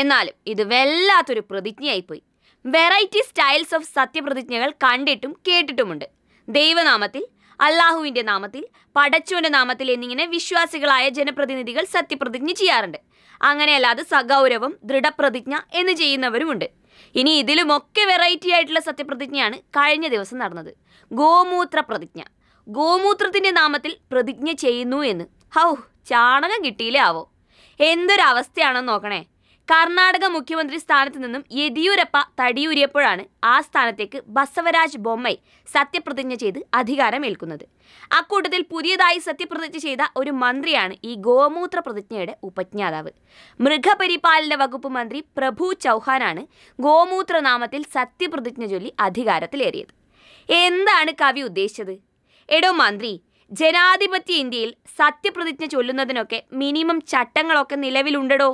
എന്നാലും ഇത് വല്ലാത്തൊരു പ്രതിജ്ഞയായിപ്പോയി വെറൈറ്റി സ്റ്റൈൽസ് ഓഫ് സത്യപ്രതിജ്ഞകൾ കണ്ടിട്ടും കേട്ടിട്ടുമുണ്ട് ദൈവനാമത്തിൽ അള്ളാഹുവിൻ്റെ നാമത്തിൽ പടച്ചുവിൻ്റെ നാമത്തിൽ എന്നിങ്ങനെ വിശ്വാസികളായ ജനപ്രതിനിധികൾ സത്യപ്രതിജ്ഞ ചെയ്യാറുണ്ട് അങ്ങനെയല്ലാതെ സഗൗരവം ദൃഢപ്രതിജ്ഞ എന്ന് ചെയ്യുന്നവരുമുണ്ട് ഇനി ഇതിലുമൊക്കെ വെറൈറ്റി ആയിട്ടുള്ള സത്യപ്രതിജ്ഞയാണ് കഴിഞ്ഞ ദിവസം നടന്നത് ഗോമൂത്ര പ്രതിജ്ഞ ഗോമൂത്രത്തിൻ്റെ നാമത്തിൽ പ്രതിജ്ഞ ചെയ്യുന്നു എന്ന് ഹൗ ചാണകം കിട്ടിയില്ലേ ആവോ എന്തൊരവസ്ഥയാണെന്ന് നോക്കണേ കർണാടക മുഖ്യമന്ത്രി സ്ഥാനത്ത് നിന്നും യെദ്യൂരപ്പ തടിയൂരിയപ്പോഴാണ് ആ സ്ഥാനത്തേക്ക് ബസവരാജ് ബൊമ്മൈ സത്യപ്രതിജ്ഞ ചെയ്ത് അധികാരമേൽക്കുന്നത് അക്കൂട്ടത്തിൽ പുതിയതായി സത്യപ്രതിജ്ഞ ചെയ്ത ഒരു മന്ത്രിയാണ് ഈ ഗോമൂത്ര പ്രതിജ്ഞയുടെ ഉപജ്ഞാതാവ് മൃഗപരിപാലന വകുപ്പ് മന്ത്രി പ്രഭു ചൗഹാനാണ് ഗോമൂത്ര നാമത്തിൽ സത്യപ്രതിജ്ഞ ചൊല്ലി അധികാരത്തിലേറിയത് എന്താണ് കവി ഉദ്ദേശിച്ചത് എടോ മന്ത്രി ജനാധിപത്യ ഇന്ത്യയിൽ സത്യപ്രതിജ്ഞ ചൊല്ലുന്നതിനൊക്കെ മിനിമം ചട്ടങ്ങളൊക്കെ നിലവിലുണ്ടടോ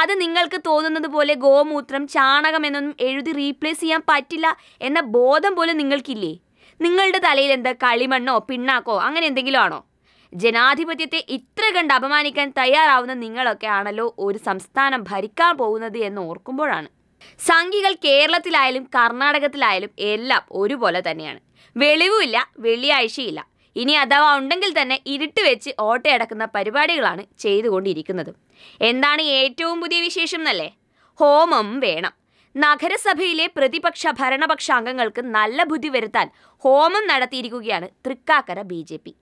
അത് നിങ്ങൾക്ക് തോന്നുന്നത് പോലെ ഗോമൂത്രം ചാണകം എന്നൊന്നും എഴുതി റീപ്ലേസ് ചെയ്യാൻ പറ്റില്ല എന്ന ബോധം പോലും നിങ്ങൾക്കില്ലേ നിങ്ങളുടെ തലയിൽ എന്താ കളിമണ്ണോ പിണ്ണാക്കോ അങ്ങനെ എന്തെങ്കിലും ആണോ ജനാധിപത്യത്തെ ഇത്ര കണ്ട് അപമാനിക്കാൻ തയ്യാറാവുന്ന നിങ്ങളൊക്കെ ആണല്ലോ ഒരു സംസ്ഥാനം ഭരിക്കാൻ പോകുന്നത് എന്ന് ഓർക്കുമ്പോഴാണ് സംഖികൾ കേരളത്തിലായാലും കർണാടകത്തിലായാലും എല്ലാം ഒരുപോലെ തന്നെയാണ് വെളിവുമില്ല വെള്ളിയാഴ്ചയില്ല ഇനി അഥവാ ഉണ്ടെങ്കിൽ തന്നെ ഇരുട്ട് വെച്ച് ഓട്ടയടക്കുന്ന പരിപാടികളാണ് ചെയ്തുകൊണ്ടിരിക്കുന്നത് എന്താണ് ഏറ്റവും പുതിയ വിശേഷം എന്നല്ലേ ഹോമം വേണം നഗരസഭയിലെ പ്രതിപക്ഷ ഭരണപക്ഷ അംഗങ്ങൾക്ക് നല്ല ബുദ്ധി വരുത്താൻ ഹോമം നടത്തിയിരിക്കുകയാണ് തൃക്കാക്കര ബി ജെ പി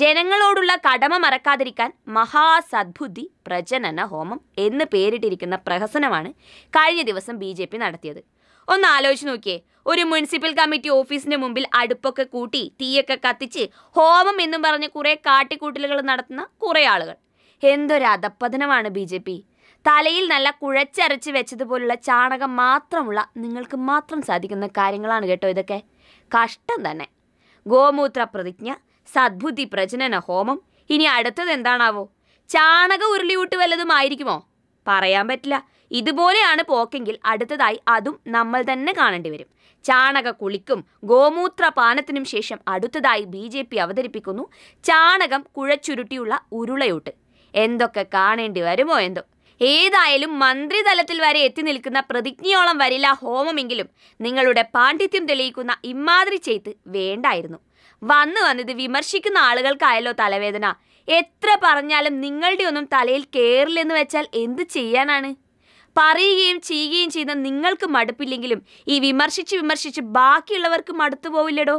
ജനങ്ങളോടുള്ള കടമ മറക്കാതിരിക്കാൻ മഹാസദ്ബുദ്ധി പ്രജനന ഹോമം എന്ന് പേരിട്ടിരിക്കുന്ന പ്രഹസനമാണ് കഴിഞ്ഞ ദിവസം ബി നടത്തിയത് ഒന്ന് ആലോചിച്ച് നോക്കിയേ ഒരു മുനിസിപ്പൽ കമ്മിറ്റി ഓഫീസിന്റെ മുമ്പിൽ അടുപ്പൊക്കെ കൂട്ടി തീയൊക്കെ കത്തിച്ച് ഹോമം എന്നും പറഞ്ഞ് കുറേ കാട്ടിക്കൂട്ടലുകൾ നടത്തുന്ന കുറേ ആളുകൾ എന്തൊരധപ്പതനമാണ് ബി ജെ പി തലയിൽ നല്ല കുഴച്ചരച്ച് വെച്ചതുപോലുള്ള ചാണകം മാത്രമുള്ള നിങ്ങൾക്ക് മാത്രം സാധിക്കുന്ന കാര്യങ്ങളാണ് കേട്ടോ ഇതൊക്കെ കഷ്ടം തന്നെ ഗോമൂത്ര പ്രതിജ്ഞ സദ്ബുദ്ധി പ്രജനന ഹോമം ഇനി അടുത്തത് എന്താണാവോ ചാണക ഉരുളിയൂട്ട് ആയിരിക്കുമോ പറയാൻ പറ്റില്ല ഇതുപോലെയാണ് പോക്കെങ്കിൽ അടുത്തതായി അതും നമ്മൾ തന്നെ കാണേണ്ടി വരും ചാണക കുളിക്കും ഗോമൂത്ര പാനത്തിനും ശേഷം അടുത്തതായി ബി ജെ പി അവതരിപ്പിക്കുന്നു ചാണകം കുഴച്ചുരുട്ടിയുള്ള ഉരുളയൂട്ട് എന്തൊക്കെ കാണേണ്ടി വരുമോ എന്തോ ഏതായാലും മന്ത്രിതലത്തിൽ വരെ എത്തി നിൽക്കുന്ന പ്രതിജ്ഞയോളം വരില്ല ഹോമമെങ്കിലും നിങ്ങളുടെ പാണ്ഡിത്യം തെളിയിക്കുന്ന ഇമ്മാതിരി ചെയ്ത് വേണ്ടായിരുന്നു വന്നു വന്നിത് വിമർശിക്കുന്ന ആളുകൾക്കായല്ലോ തലവേദന എത്ര പറഞ്ഞാലും നിങ്ങളുടെ ഒന്നും തലയിൽ കയറില്ലെന്ന് വെച്ചാൽ എന്ത് ചെയ്യാനാണ് പറയുകയും ചെയ്യുകയും ചെയ്യുന്ന നിങ്ങൾക്ക് മടുപ്പില്ലെങ്കിലും ഈ വിമർശിച്ച് വിമർശിച്ച് ബാക്കിയുള്ളവർക്ക് മടുത്തു പോവില്ലടോ